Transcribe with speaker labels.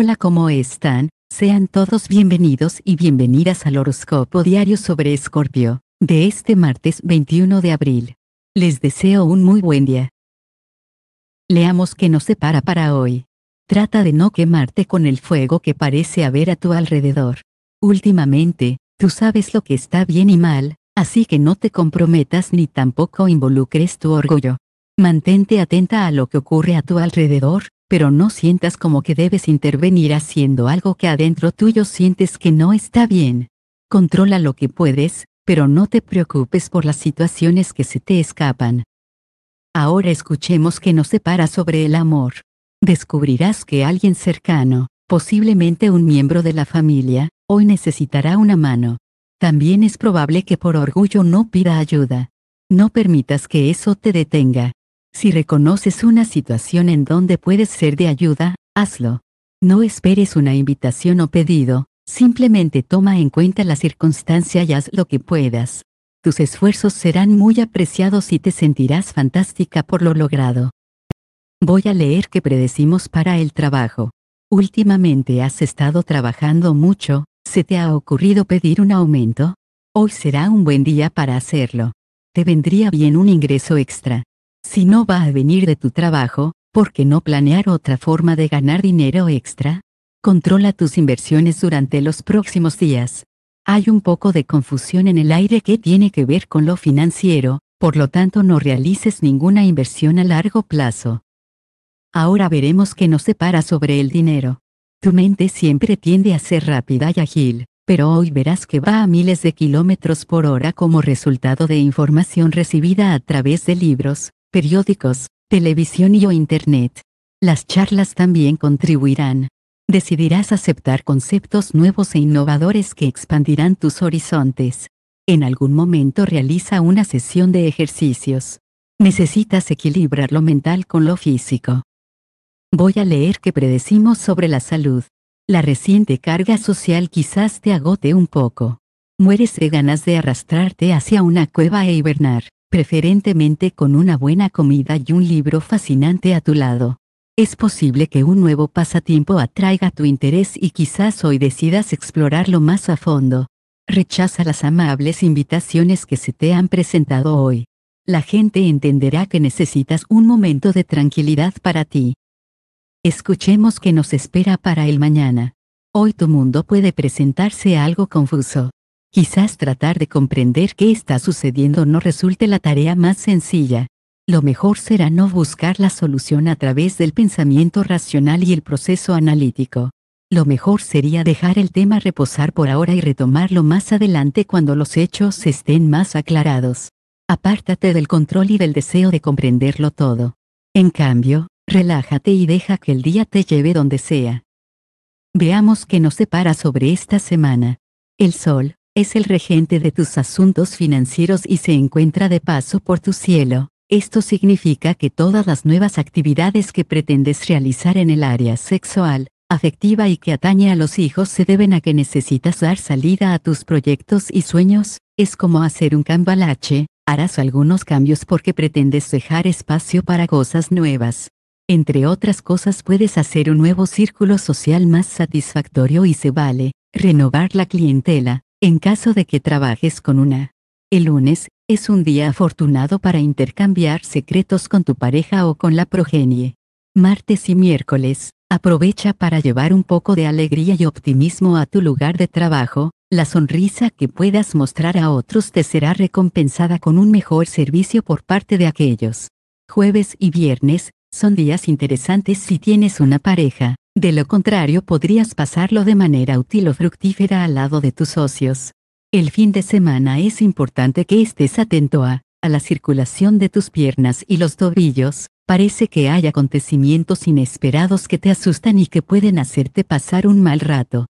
Speaker 1: Hola, ¿cómo están? Sean todos bienvenidos y bienvenidas al horóscopo diario sobre Escorpio, de este martes 21 de abril. Les deseo un muy buen día. Leamos que nos para para hoy. Trata de no quemarte con el fuego que parece haber a tu alrededor. Últimamente, tú sabes lo que está bien y mal, así que no te comprometas ni tampoco involucres tu orgullo. Mantente atenta a lo que ocurre a tu alrededor, pero no sientas como que debes intervenir haciendo algo que adentro tuyo sientes que no está bien. Controla lo que puedes, pero no te preocupes por las situaciones que se te escapan. Ahora escuchemos que nos para sobre el amor. Descubrirás que alguien cercano, posiblemente un miembro de la familia, hoy necesitará una mano. También es probable que por orgullo no pida ayuda. No permitas que eso te detenga. Si reconoces una situación en donde puedes ser de ayuda, hazlo. No esperes una invitación o pedido, simplemente toma en cuenta la circunstancia y haz lo que puedas. Tus esfuerzos serán muy apreciados y te sentirás fantástica por lo logrado. Voy a leer qué predecimos para el trabajo. Últimamente has estado trabajando mucho, ¿se te ha ocurrido pedir un aumento? Hoy será un buen día para hacerlo. Te vendría bien un ingreso extra. Si no va a venir de tu trabajo, ¿por qué no planear otra forma de ganar dinero extra? Controla tus inversiones durante los próximos días. Hay un poco de confusión en el aire que tiene que ver con lo financiero, por lo tanto no realices ninguna inversión a largo plazo. Ahora veremos qué nos separa sobre el dinero. Tu mente siempre tiende a ser rápida y ágil, pero hoy verás que va a miles de kilómetros por hora como resultado de información recibida a través de libros, periódicos, televisión y o internet. Las charlas también contribuirán. Decidirás aceptar conceptos nuevos e innovadores que expandirán tus horizontes. En algún momento realiza una sesión de ejercicios. Necesitas equilibrar lo mental con lo físico. Voy a leer qué predecimos sobre la salud. La reciente carga social quizás te agote un poco. Mueres de ganas de arrastrarte hacia una cueva e hibernar preferentemente con una buena comida y un libro fascinante a tu lado. Es posible que un nuevo pasatiempo atraiga tu interés y quizás hoy decidas explorarlo más a fondo. Rechaza las amables invitaciones que se te han presentado hoy. La gente entenderá que necesitas un momento de tranquilidad para ti. Escuchemos qué nos espera para el mañana. Hoy tu mundo puede presentarse algo confuso. Quizás tratar de comprender qué está sucediendo no resulte la tarea más sencilla. Lo mejor será no buscar la solución a través del pensamiento racional y el proceso analítico. Lo mejor sería dejar el tema reposar por ahora y retomarlo más adelante cuando los hechos estén más aclarados. Apártate del control y del deseo de comprenderlo todo. En cambio, relájate y deja que el día te lleve donde sea. Veamos qué nos separa sobre esta semana. El Sol, es el regente de tus asuntos financieros y se encuentra de paso por tu cielo. Esto significa que todas las nuevas actividades que pretendes realizar en el área sexual, afectiva y que atañe a los hijos se deben a que necesitas dar salida a tus proyectos y sueños, es como hacer un cambalache, harás algunos cambios porque pretendes dejar espacio para cosas nuevas. Entre otras cosas puedes hacer un nuevo círculo social más satisfactorio y se vale, renovar la clientela, en caso de que trabajes con una, el lunes es un día afortunado para intercambiar secretos con tu pareja o con la progenie. Martes y miércoles, aprovecha para llevar un poco de alegría y optimismo a tu lugar de trabajo, la sonrisa que puedas mostrar a otros te será recompensada con un mejor servicio por parte de aquellos. Jueves y viernes, son días interesantes si tienes una pareja. De lo contrario podrías pasarlo de manera útil o fructífera al lado de tus socios. El fin de semana es importante que estés atento a, a la circulación de tus piernas y los tobillos, parece que hay acontecimientos inesperados que te asustan y que pueden hacerte pasar un mal rato.